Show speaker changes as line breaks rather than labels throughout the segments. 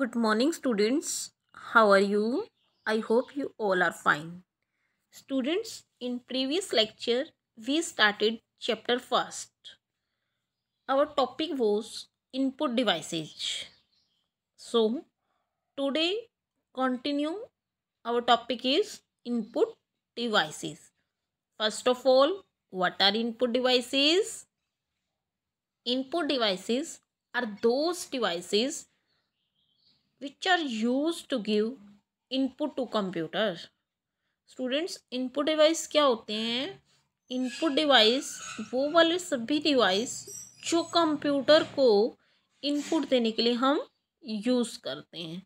good morning students how are you i hope you all are fine students in previous lecture we started chapter first our topic was input devices so today continue our topic is input devices first of all what are input devices input devices are those devices which are used to give input to computer students input device क्या होते हैं input device वो वाले सभी device जो computer को input देने के लिए हम यूज़ करते हैं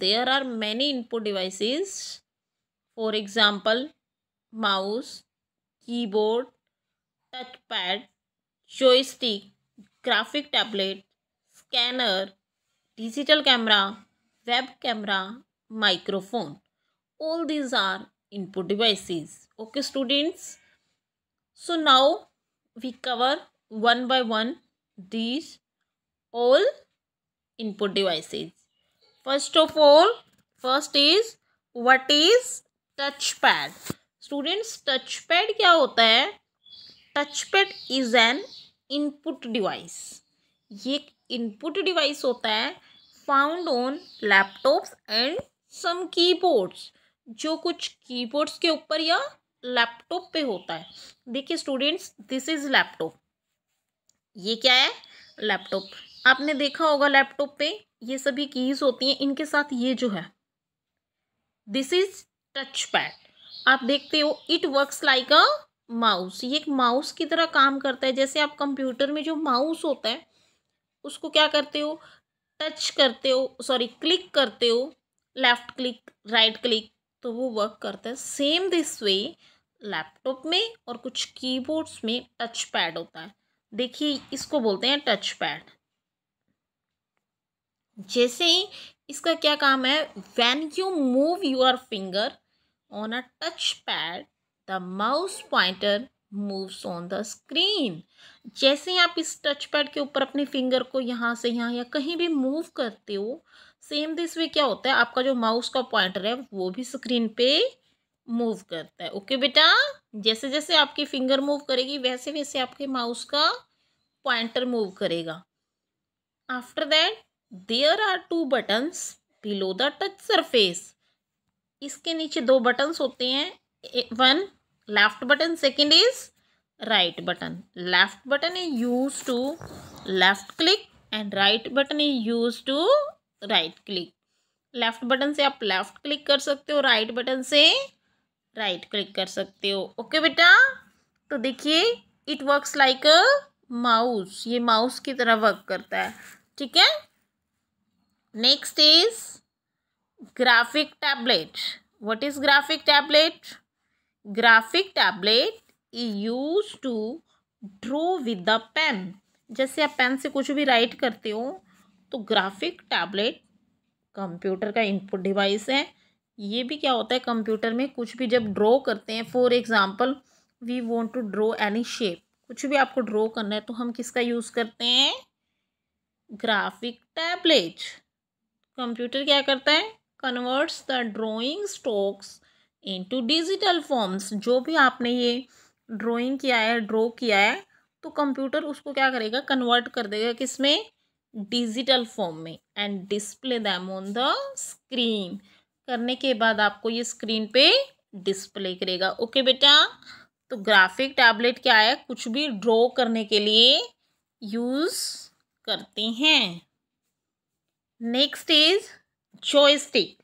there are many input devices for example mouse keyboard touch pad joystick graphic tablet scanner digital camera web camera, microphone. All these are input devices. Okay students. So now we cover one by one these all input devices. First of all, first is what is touch pad. Students touch pad क्या होता है touch pad is an input device ये एक input device होता है found on laptops and some keyboards जो कुछ keyboards के ऊपर या लैपटॉप पे होता है देखिए स्टूडेंट्स दिस इज लैपटॉप ये क्या है लैपटॉप आपने देखा होगा लैपटॉप पे ये सभी कीज होती हैं इनके साथ ये जो है दिस इज टच पैड आप देखते हो it works like a mouse ये एक माउस की तरह काम करता है जैसे आप कंप्यूटर में जो माउस होता है उसको क्या करते हो टच करते हो सॉरी क्लिक करते हो लेफ्ट क्लिक राइट क्लिक तो वो वर्क करता है सेम दिस वे लैपटॉप में और कुछ कीबोर्ड्स में टच पैड होता है देखिए इसको बोलते हैं टच पैड जैसे ही इसका क्या काम है when you move your finger on a touch pad the mouse pointer moves on the screen जैसे ही आप इस टच पैड के ऊपर अपने फिंगर को यहाँ से यहाँ या कहीं भी मूव करते हो सेम दिस वे क्या होता है आपका जो माउस का पॉइंटर है वो भी स्क्रीन पे मूव करता है ओके बेटा जैसे जैसे आपकी फिंगर मूव करेगी वैसे वैसे आपके माउस का पॉइंटर मूव करेगा after that there are two buttons below the touch surface इसके नीचे दो बटन्स होते हैं one left button second is right button left button is used to left click and right button is used to right click left button से आप left click कर सकते हो राइट right बटन से राइट right क्लिक कर सकते हो okay okay, बेटा तो देखिए it works like a mouse ये माउस की तरह वर्क करता है ठीक है next is graphic tablet what is graphic tablet graphic tablet use to draw with the pen जैसे आप पेन से कुछ भी राइट करते हो तो ग्राफिक टैबलेट कंप्यूटर का इनपुट डिवाइस है ये भी क्या होता है कंप्यूटर में कुछ भी जब ड्रॉ करते हैं for example we want to draw any shape कुछ भी आपको ड्रॉ करना है तो हम किसका यूज़ करते हैं ग्राफिक टैबलेट कंप्यूटर क्या करता है converts the drawing strokes into digital forms जो भी आपने ये ड्राइंग किया है ड्रॉ किया है तो कंप्यूटर उसको क्या करेगा कन्वर्ट कर देगा किसमें डिजिटल फॉर्म में and display them on the screen करने के बाद आपको ये स्क्रीन पे डिस्प्ले करेगा ओके बेटा तो ग्राफिक टैबलेट क्या है कुछ भी ड्रॉ करने के लिए यूज़ करते हैं नेक्स्ट इज जॉयस्टिक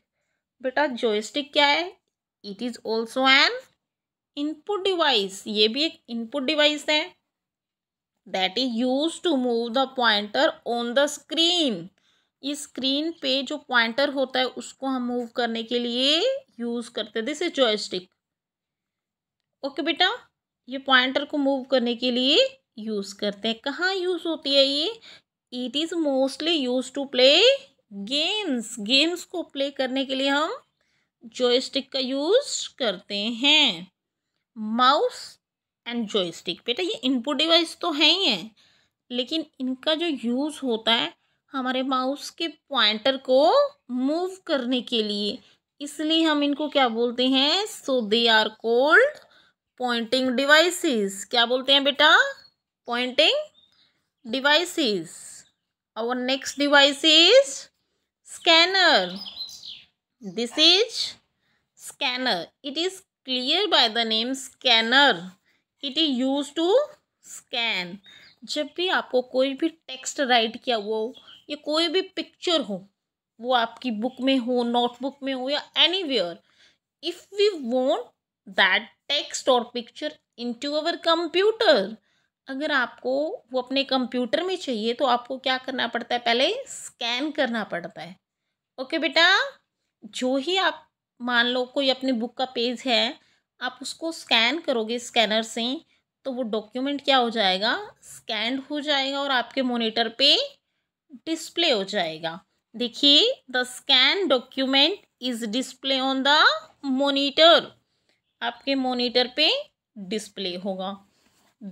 बेटा जॉयस्टिक क्या है it is also an input device ये भी एक इनपुट डिवाइस है that is use to move the pointer on the screen इस स्क्रीन पे जो पॉइंटर होता है उसको हम मूव करने के लिए यूज करते हैं दिस इज जॉयस्टिक ओके बेटा ये पॉइंटर को मूव करने के लिए यूज करते हैं कहाँ यूज होती है ये it is mostly use to play games games को प्ले करने के लिए हम जॉयस्टिक का यूज़ करते हैं माउस एंड जॉयस्टिक बेटा ये इनपुट डिवाइस तो है ही है लेकिन इनका जो यूज़ होता है हमारे माउस के पॉइंटर को मूव करने के लिए इसलिए हम इनको क्या बोलते हैं so they are called pointing devices क्या बोलते हैं बेटा पॉइंटिंग डिवाइसेस और next devices scanner this is scanner it is clear by the name scanner it is used to scan जब भी आपको कोई भी टेक्स्ट राइट किया हुआ हो या कोई भी पिक्चर हो वो आपकी बुक में हो नोटबुक में हो या anywhere if we want that text और picture into our computer अगर आपको वो अपने कंप्यूटर में चाहिए तो आपको क्या करना पड़ता है पहले स्कैन करना पड़ता है ओके okay, बेटा जो ही आप मान लो कोई अपने बुक का पेज है आप उसको स्कैन करोगे स्कैनर से तो वो डॉक्यूमेंट क्या हो जाएगा स्कैंड हो जाएगा और आपके मोनीटर पे डिस्प्ले हो जाएगा देखिए the scan document is display on the monitor आपके मोनीटर पे डिस्प्ले होगा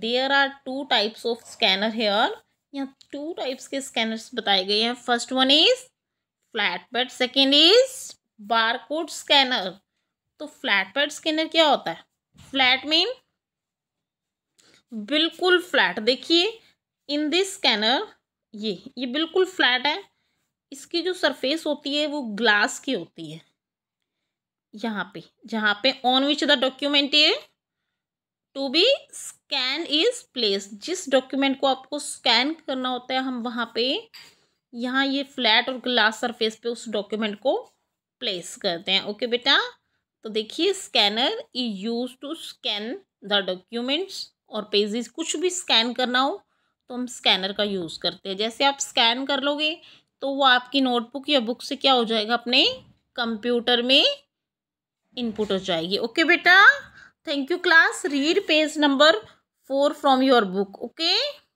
there are two types of scanner here यहाँ टू टाइप्स के स्कैनर्स बताए गए हैं first one is flatbed second is barcode scanner तो फ्लैट पैड स्कैनर क्या होता है फ्लैट मीन बिल्कुल फ्लैट देखिए इन दिस स्कैनर ये ये बिल्कुल फ्लैट है इसकी जो सरफेस होती है वो ग्लास की होती है यहाँ पे जहाँ पे ऑन विच द डॉक्यूमेंट ये to be scan is place जिस डॉक्यूमेंट को आपको स्कैन करना होता है हम वहाँ पे यहाँ ये फ्लैट और ग्लास सरफेस पे उस डॉक्यूमेंट को प्लेस करते हैं ओके बेटा तो देखिए scanner is use to scan the documents और पेजेस कुछ भी स्कैन करना हो तो हम स्कैनर का यूज़ करते हैं जैसे आप स्कैन कर लोगे तो वो आपकी नोटबुक या बुक से क्या हो जाएगा अपने कंप्यूटर में इनपुट हो जाएगी ओके बेटा thank you class read page number four from your book okay